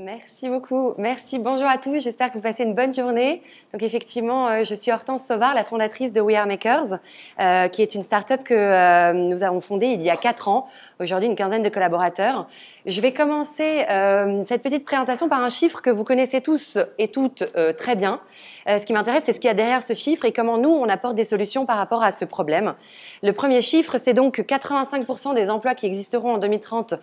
Merci beaucoup. Merci. Bonjour à tous. J'espère que vous passez une bonne journée. Donc effectivement, euh, je suis Hortense Sauvard, la fondatrice de We Are Makers, euh, qui est une start-up que euh, nous avons fondée il y a quatre ans. Aujourd'hui, une quinzaine de collaborateurs. Je vais commencer cette petite présentation par un chiffre que vous connaissez tous et toutes très bien. ce qui m'intéresse, c'est ce qu'il y a derrière ce chiffre et comment nous, on apporte des solutions par rapport à ce problème. Le premier chiffre, c'est donc que 85% des emplois qui existeront en 2030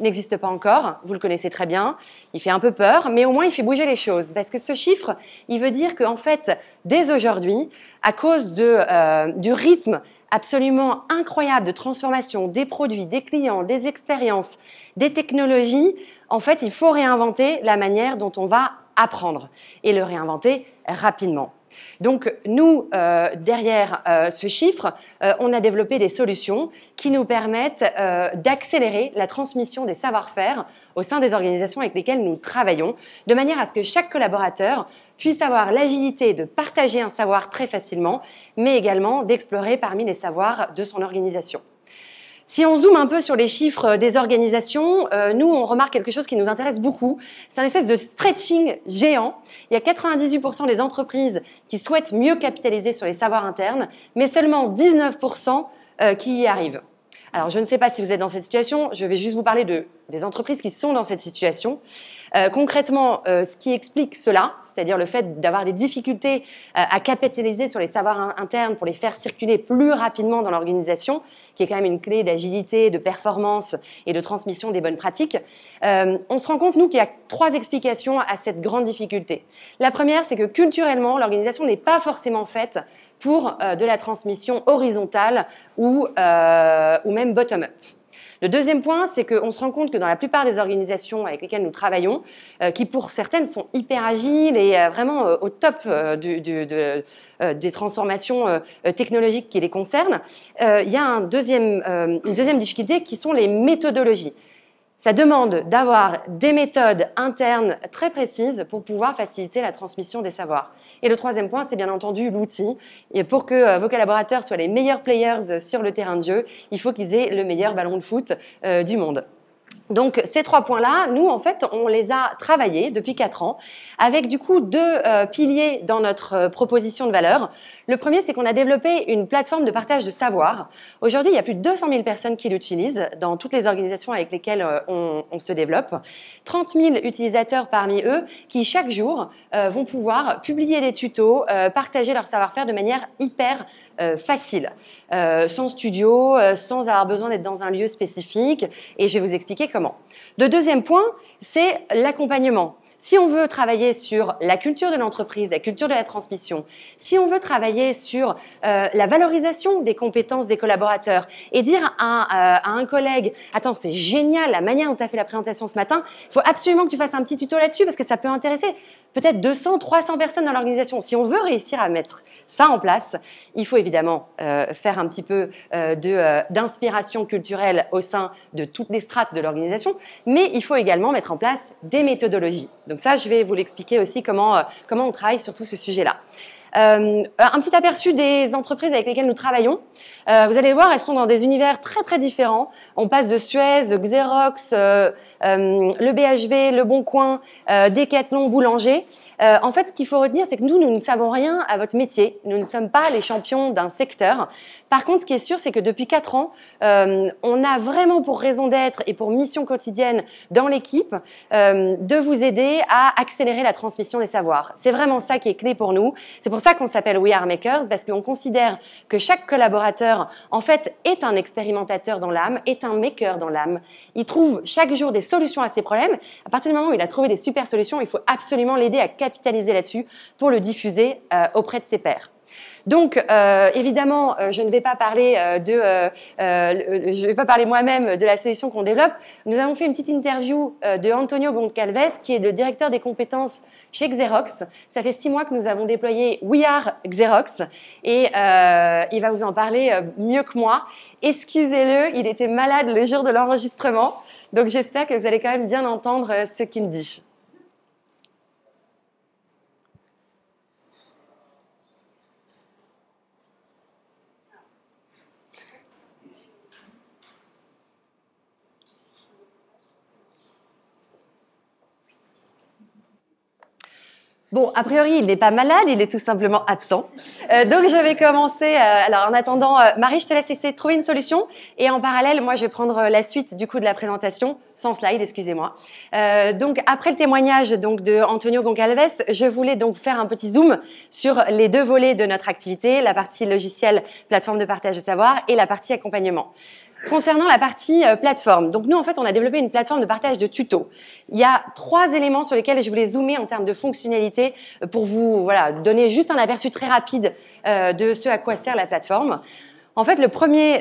n'existent pas encore. Vous le connaissez très bien fait un peu peur, mais au moins il fait bouger les choses. Parce que ce chiffre, il veut dire qu'en fait, dès aujourd'hui, à cause euh, du rythme absolument incroyable de transformation des produits, des clients, des expériences, des technologies, en fait, il faut réinventer la manière dont on va apprendre et le réinventer rapidement. Donc nous, euh, derrière euh, ce chiffre, euh, on a développé des solutions qui nous permettent d'accélérer la transmission des savoir-faire au sein des organisations avec lesquelles nous travaillons, de manière à ce que chaque collaborateur puisse avoir l'agilité de partager un savoir très facilement, mais également d'explorer parmi les savoirs de son organisation. Si on zoome un peu sur les chiffres euh, des organisations, euh, nous, on remarque quelque chose qui nous intéresse beaucoup. C'est un espèce de stretching géant. Il y a 98% des entreprises qui souhaitent mieux capitaliser sur les savoirs internes, mais seulement 19% euh, qui y arrivent. Alors, je ne sais pas si vous êtes dans cette situation, je vais juste vous parler des entreprises qui sont dans cette situation. Euh, concrètement, euh, ce qui explique cela, c'est-à-dire le fait d'avoir des difficultés euh, à capitaliser sur les savoirs internes pour les faire circuler plus rapidement dans l'organisation, qui est quand même une clé d'agilité, de performance et de transmission des bonnes pratiques, on se rend compte, nous, qu'il y a trois explications à cette grande difficulté. La première, c'est que culturellement, l'organisation n'est pas forcément faite pour de la transmission horizontale ou, ou même bottom-up. Le deuxième point, c'est qu'on se rend compte que dans la plupart des organisations avec lesquelles nous travaillons, euh, qui pour certaines sont hyper agiles et euh, vraiment euh, au top des transformations technologiques qui les concernent, il y a une deuxième difficulté qui sont les méthodologies. Ça demande d'avoir des méthodes internes très précises pour pouvoir faciliter la transmission des savoirs. Et le troisième point, c'est bien entendu l'outil. Et pour que euh, vos collaborateurs soient les meilleurs players euh, sur le terrain de jeu, il faut qu'ils aient le meilleur ballon de foot euh, du monde. Donc ces trois points-là, nous en fait, on les a travaillés depuis quatre ans avec du coup deux piliers dans notre proposition de valeur. Le premier, c'est qu'on a développé une plateforme de partage de savoir. Aujourd'hui, il y a plus de 200 000 personnes qui l'utilisent dans toutes les organisations avec lesquelles euh, on, se développe. 30 000 utilisateurs parmi eux qui, chaque jour, euh, vont pouvoir publier des tutos, euh, partager leur savoir-faire de manière hyper facile, sans studio, sans avoir besoin d'être dans un lieu spécifique. Et je vais vous expliquer comment. Le deuxième point, c'est l'accompagnement. Si on veut travailler sur la culture de l'entreprise, la culture de la transmission, si on veut travailler sur euh, la valorisation des compétences des collaborateurs et dire à, euh, à un collègue, attends, c'est génial la manière dont tu as fait la présentation ce matin, il faut absolument que tu fasses un petit tuto là-dessus parce que ça peut intéresser peut-être 200, 300 personnes dans l'organisation. Si on veut réussir à mettre ça en place, il faut évidemment euh, faire un petit peu euh, euh, d'inspiration culturelle au sein de toutes les strates de l'organisation, mais il faut également mettre en place des méthodologies. Donc ça, je vais vous l'expliquer aussi comment, comment on travaille sur tout ce sujet-là. Euh, un petit aperçu des entreprises avec lesquelles nous travaillons. Euh, vous allez voir, elles sont dans des univers très très différents. On passe de Suez, Xerox, euh, le BHV, le Bon Coin, Decathlon, Boulanger. en fait, ce qu'il faut retenir, c'est que nous, nous ne savons rien à votre métier. Nous ne sommes pas les champions d'un secteur. Par contre, ce qui est sûr, c'est que depuis 4 ans, on a vraiment pour raison d'être et pour mission quotidienne dans l'équipe de vous aider à accélérer la transmission des savoirs. C'est vraiment ça qui est clé pour nous. C'est pour c'est ça qu'on s'appelle We Are Makers, parce qu'on considère que chaque collaborateur, en fait, est un expérimentateur dans l'âme, est un maker dans l'âme. Il trouve chaque jour des solutions à ses problèmes. À partir du moment où il a trouvé des super solutions, il faut absolument l'aider à capitaliser là-dessus pour le diffuser euh, auprès de ses pairs. Donc, euh, évidemment, euh, je ne vais pas parler euh, de, je vais pas parler moi-même de la solution qu'on développe. Nous avons fait une petite interview de Antonio Goncalves, qui est le directeur des compétences chez Xerox. Ça fait six mois que nous avons déployé We Are Xerox, et il va vous en parler mieux que moi. Excusez-le, il était malade le jour de l'enregistrement, donc j'espère que vous allez quand même bien entendre ce qu'il dit. Bon, a priori, il n'est pas malade, il est tout simplement absent. Euh, donc, je vais commencer. Euh, alors, en attendant, euh, Marie, je te laisse essayer de trouver une solution. Et en parallèle, moi, je vais prendre la suite du coup de la présentation, sans slide, excusez-moi. donc, après le témoignage donc de Antonio Goncalves, je voulais donc faire un petit zoom sur les deux volets de notre activité, la partie logicielle, plateforme de partage de savoir, et la partie accompagnement. Concernant la partie euh, plateforme, donc nous en fait on a développé une plateforme de partage de tutos. Il y a trois éléments sur lesquels je voulais zoomer en termes de fonctionnalité euh, pour vous voilà donner juste un aperçu très rapide euh, de ce à quoi sert la plateforme. En fait, le premier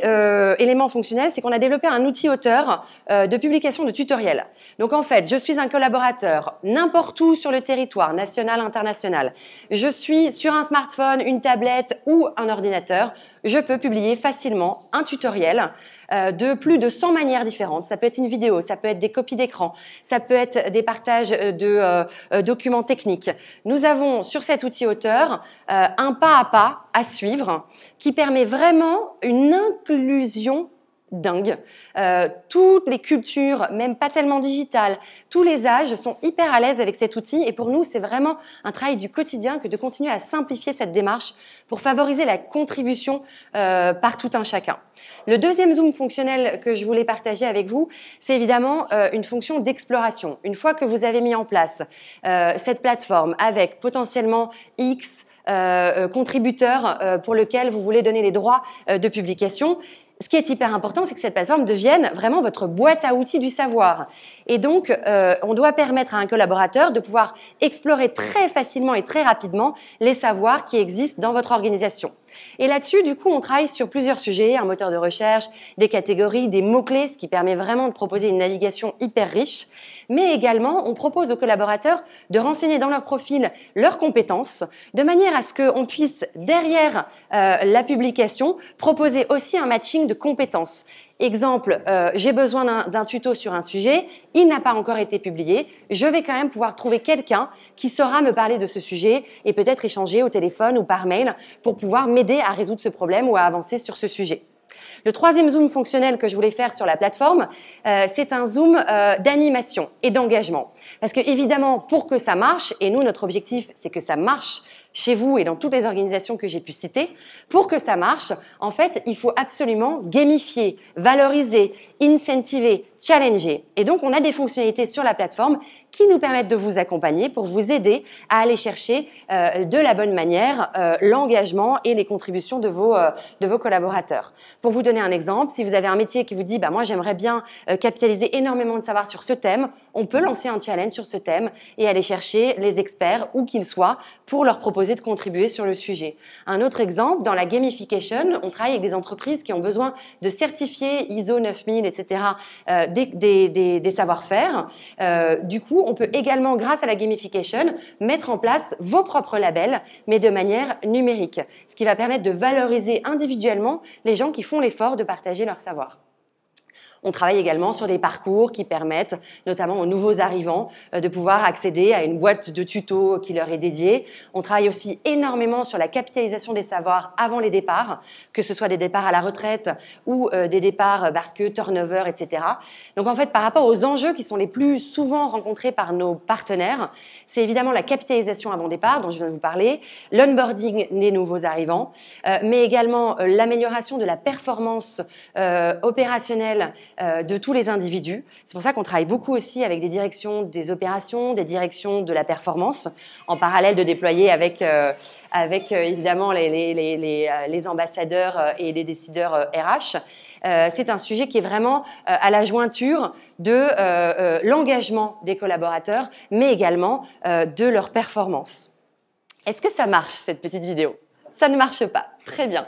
élément fonctionnel, c'est qu'on a développé un outil auteur de publication de tutoriels. Donc en fait, je suis un collaborateur n'importe où sur le territoire, national, international. Je suis sur un smartphone, une tablette ou un ordinateur je peux publier facilement un tutoriel euh, de plus de 100 manières différentes. Ça peut être une vidéo, ça peut être des copies d'écran, ça peut être des partages euh, de euh, documents techniques. Nous avons sur cet outil auteur un pas à pas à suivre qui permet vraiment une inclusion dingue. Euh, toutes les cultures, même pas tellement digitales, tous les âges sont hyper à l'aise avec cet outil et pour nous, c'est vraiment un travail du quotidien que de continuer à simplifier cette démarche pour favoriser la contribution euh, par tout un chacun. Le deuxième zoom fonctionnel que je voulais partager avec vous, c'est évidemment euh, une fonction d'exploration. Une fois que vous avez mis en place euh, cette plateforme avec potentiellement X, euh, contributeurs pour lequel vous voulez donner les droits de publication, ce qui est hyper important, c'est que cette plateforme devienne vraiment votre boîte à outils du savoir. Et donc, euh, on doit permettre à un collaborateur de pouvoir explorer très facilement et très rapidement les savoirs qui existent dans votre organisation. Et là-dessus, du coup, on travaille sur plusieurs sujets, un moteur de recherche, des catégories, des mots-clés, ce qui permet vraiment de proposer une navigation hyper riche. Mais également, on propose aux collaborateurs de renseigner dans leur profil leurs compétences, de manière à ce qu'on puisse, derrière euh, la publication, proposer aussi un matching de compétences. Exemple, euh, j'ai besoin d'un tuto sur un sujet, il n'a pas encore été publié, je vais quand même pouvoir trouver quelqu'un qui saura me parler de ce sujet et peut-être échanger au téléphone ou par mail pour pouvoir m'aider à résoudre ce problème ou à avancer sur ce sujet. Le troisième zoom fonctionnel que je voulais faire sur la plateforme, euh, c'est un zoom euh, d'animation et d'engagement. Parce que évidemment, pour que ça marche, et nous, notre objectif, c'est que ça marche chez vous et dans toutes les organisations que j'ai pu citer, pour que ça marche, en fait, il faut absolument gamifier, valoriser, incentiver, challenger. Et donc, on a des fonctionnalités sur la plateforme qui nous permettent de vous accompagner pour vous aider à aller chercher euh, de la bonne manière euh, l'engagement et les contributions de vos, euh, de vos collaborateurs. Pour vous donner un exemple, si vous avez un métier qui vous dit bah, « moi j'aimerais bien capitaliser énormément de savoir sur ce thème », on peut lancer un challenge sur ce thème et aller chercher les experts, où qu'ils soient, pour leur proposer de contribuer sur le sujet. Un autre exemple, dans la gamification, on travaille avec des entreprises qui ont besoin de certifier ISO 9000, etc., des, savoir-faire. Euh, du coup, on peut également, grâce à la gamification, mettre en place vos propres labels, mais de manière numérique, ce qui va permettre de valoriser individuellement les gens qui font l'effort de partager leur savoir. On travaille également sur des parcours qui permettent notamment aux nouveaux arrivants euh, de pouvoir accéder à une boîte de tutos qui leur est dédiée. On travaille aussi énormément sur la capitalisation des savoirs avant les départs, que ce soit des départs à la retraite ou euh, des départs euh, parce que turnover, etc. Donc en fait, par rapport aux enjeux qui sont les plus souvent rencontrés par nos partenaires, c'est évidemment la capitalisation avant départ dont je viens de vous parler, l'onboarding des nouveaux arrivants, mais également l'amélioration de la performance opérationnelle euh, de tous les individus. C'est pour ça qu'on travaille beaucoup aussi avec des directions des opérations, des directions de la performance, en parallèle de déployer avec, euh, euh, évidemment les, ambassadeurs et les décideurs RH. c'est un sujet qui est vraiment à la jointure de l'engagement des collaborateurs, mais également de leur performance. Est-ce que ça marche, cette petite vidéo Ça ne marche pas. Très bien.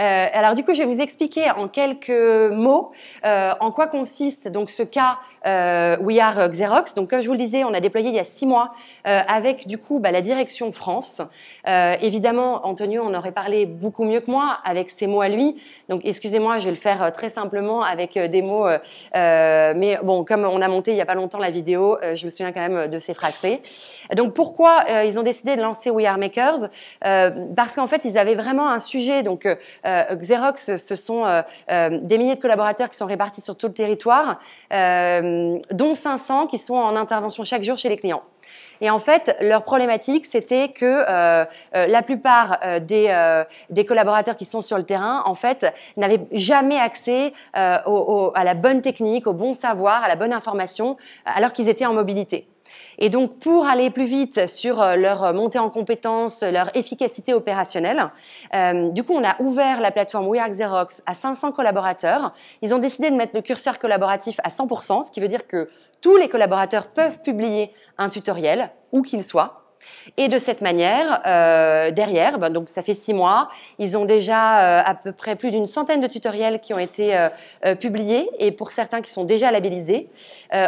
Euh, alors du coup, je vais vous expliquer en quelques mots euh, en quoi consiste donc ce cas euh, We Are Xerox. Donc comme je vous le disais, on a déployé il y a six mois euh, avec du coup bah, la direction France. Euh, évidemment, Antonio en aurait parlé beaucoup mieux que moi avec ses mots à lui. Donc excusez-moi, je vais le faire euh, très simplement avec des mots. mais bon, comme on a monté il y a pas longtemps la vidéo, je me souviens quand même de ces phrases là Donc pourquoi ils ont décidé de lancer We Are Makers Parce qu'en fait, ils avaient vraiment un sujet donc, euh, euh, Xerox, ce sont euh, des milliers de collaborateurs qui sont répartis sur tout le territoire, dont 500 qui sont en intervention chaque jour chez les clients. Et en fait, leur problématique, c'était que la plupart des, collaborateurs qui sont sur le terrain, en fait, n'avaient jamais accès à la bonne technique, au bon savoir, à la bonne information, alors qu'ils étaient en mobilité. Et donc, pour aller plus vite sur euh, leur euh, montée en compétences, leur efficacité opérationnelle, euh, du coup, on a ouvert la plateforme Weaxerox Xerox à 500 collaborateurs. Ils ont décidé de mettre le curseur collaboratif à 100%, ce qui veut dire que tous les collaborateurs peuvent publier un tutoriel, où qu'il soit, et de cette manière, euh, derrière, ben, donc ça fait six mois, ils ont déjà euh, à peu près plus d'une centaine de tutoriels qui ont été euh, publiés et pour certains qui sont déjà labellisés.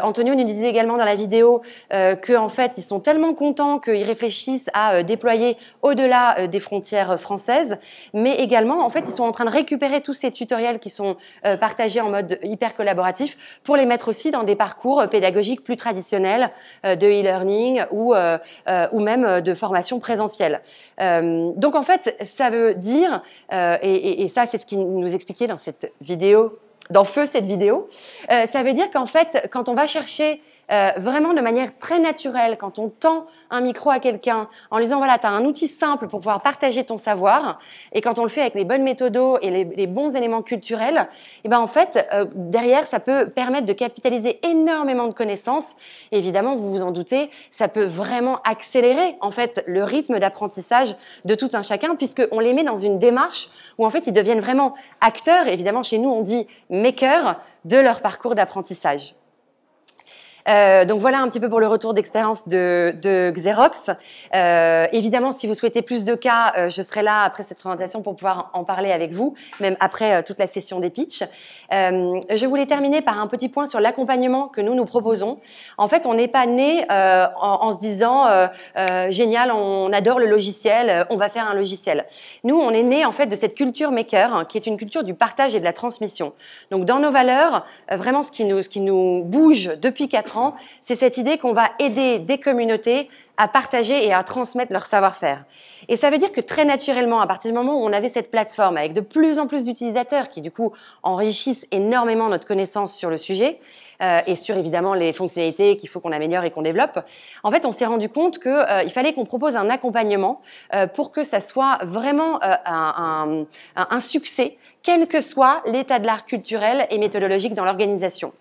Antonio nous disait également dans la vidéo qu'en en fait ils sont tellement contents qu'ils réfléchissent à déployer au-delà des frontières françaises, mais également en fait ils sont en train de récupérer tous ces tutoriels qui sont partagés en mode hyper collaboratif pour les mettre aussi dans des parcours pédagogiques plus traditionnels de e-learning ou, ou même euh, de formation présentielle. Euh, donc en fait, ça veut dire, euh, et, ça c'est ce qu'il nous expliquait dans cette vidéo, dans feu cette vidéo, ça veut dire qu'en fait, quand on va chercher euh, vraiment de manière très naturelle, quand on tend un micro à quelqu'un en lui disant, voilà, tu as un outil simple pour pouvoir partager ton savoir, et quand on le fait avec les bonnes méthodes et les, bons éléments culturels, et eh ben en fait, euh, derrière, ça peut permettre de capitaliser énormément de connaissances. évidemment, vous vous en doutez, ça peut vraiment accélérer en fait le rythme d'apprentissage de tout un chacun, puisqu'on les met dans une démarche où en fait, ils deviennent vraiment acteurs. évidemment, chez nous, on dit makers de leur parcours d'apprentissage. Euh, donc voilà un petit peu pour le retour d'expérience de, Xerox. Euh, évidemment, si vous souhaitez plus de cas, euh, je serai là après cette présentation pour pouvoir en parler avec vous, même après toute la session des pitchs. je voulais terminer par un petit point sur l'accompagnement que nous nous proposons. En fait, on n'est pas né en, se disant génial, on adore le logiciel, on va faire un logiciel. Nous, on est né en fait de cette culture maker, hein, qui est une culture du partage et de la transmission. Donc dans nos valeurs, vraiment ce qui nous, ce qui nous bouge depuis 4 ans c'est cette idée qu'on va aider des communautés à partager et à transmettre leur savoir-faire. Et ça veut dire que très naturellement, à partir du moment où on avait cette plateforme avec de plus en plus d'utilisateurs qui du coup enrichissent énormément notre connaissance sur le sujet euh, et sur évidemment les fonctionnalités qu'il faut qu'on améliore et qu'on développe, en fait on s'est rendu compte qu'il euh, fallait qu'on propose un accompagnement euh, pour que ça soit vraiment un succès, quel que soit l'état de l'art culturel et méthodologique dans l'organisation.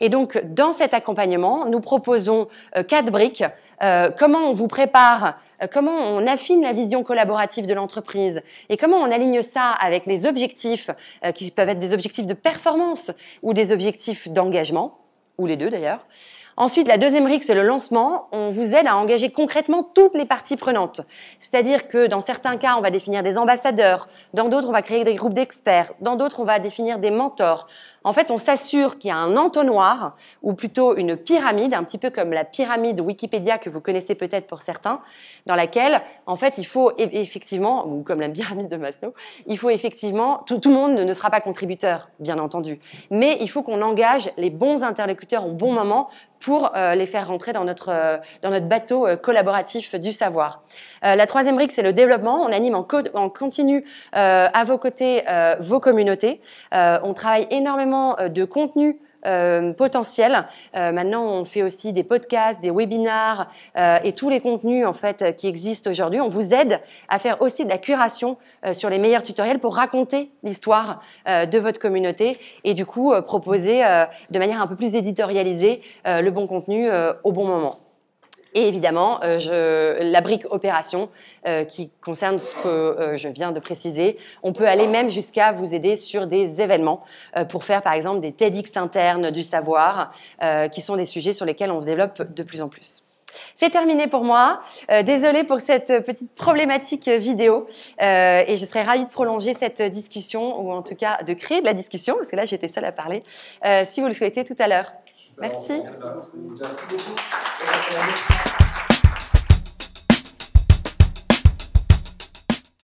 Et donc, dans cet accompagnement, nous proposons euh, quatre briques. Euh, comment on vous prépare, euh, comment on affine la vision collaborative de l'entreprise et comment on aligne ça avec les objectifs qui peuvent être des objectifs de performance ou des objectifs d'engagement, ou les deux d'ailleurs. Ensuite, la deuxième brique, c'est le lancement. On vous aide à engager concrètement toutes les parties prenantes. C'est-à-dire que dans certains cas, on va définir des ambassadeurs, dans d'autres, on va créer des groupes d'experts, dans d'autres, on va définir des mentors. En fait, on s'assure qu'il y a un entonnoir, ou plutôt une pyramide, un petit peu comme la pyramide Wikipédia que vous connaissez peut-être pour certains, dans laquelle, en fait, il faut effectivement, ou comme la pyramide de Maslow, il faut effectivement, tout, le monde ne sera pas contributeur, bien entendu, mais il faut qu'on engage les bons interlocuteurs au bon moment pour euh, les faire rentrer dans notre, euh, dans notre bateau euh, collaboratif du savoir. la troisième brique, c'est le développement. On anime en continu à vos côtés vos communautés. on travaille énormément euh, de contenu euh, potentiel. Euh, maintenant, on fait aussi des podcasts, des webinars et tous les contenus en fait qui existent aujourd'hui. On vous aide à faire aussi de la curation sur les meilleurs tutoriels pour raconter l'histoire de votre communauté et du coup proposer de manière un peu plus éditorialisée le bon contenu au bon moment. Et évidemment, euh, la brique opération euh, qui concerne ce que euh, je viens de préciser. On peut aller même jusqu'à vous aider sur des événements pour faire par exemple des TEDx internes du savoir, qui sont des sujets sur lesquels on se développe de plus en plus. C'est terminé pour moi. désolée pour cette petite problématique vidéo. et je serais ravie de prolonger cette discussion, ou en tout cas de créer de la discussion, parce que là j'étais seule à parler, si vous le souhaitez tout à l'heure. Merci. Merci beaucoup.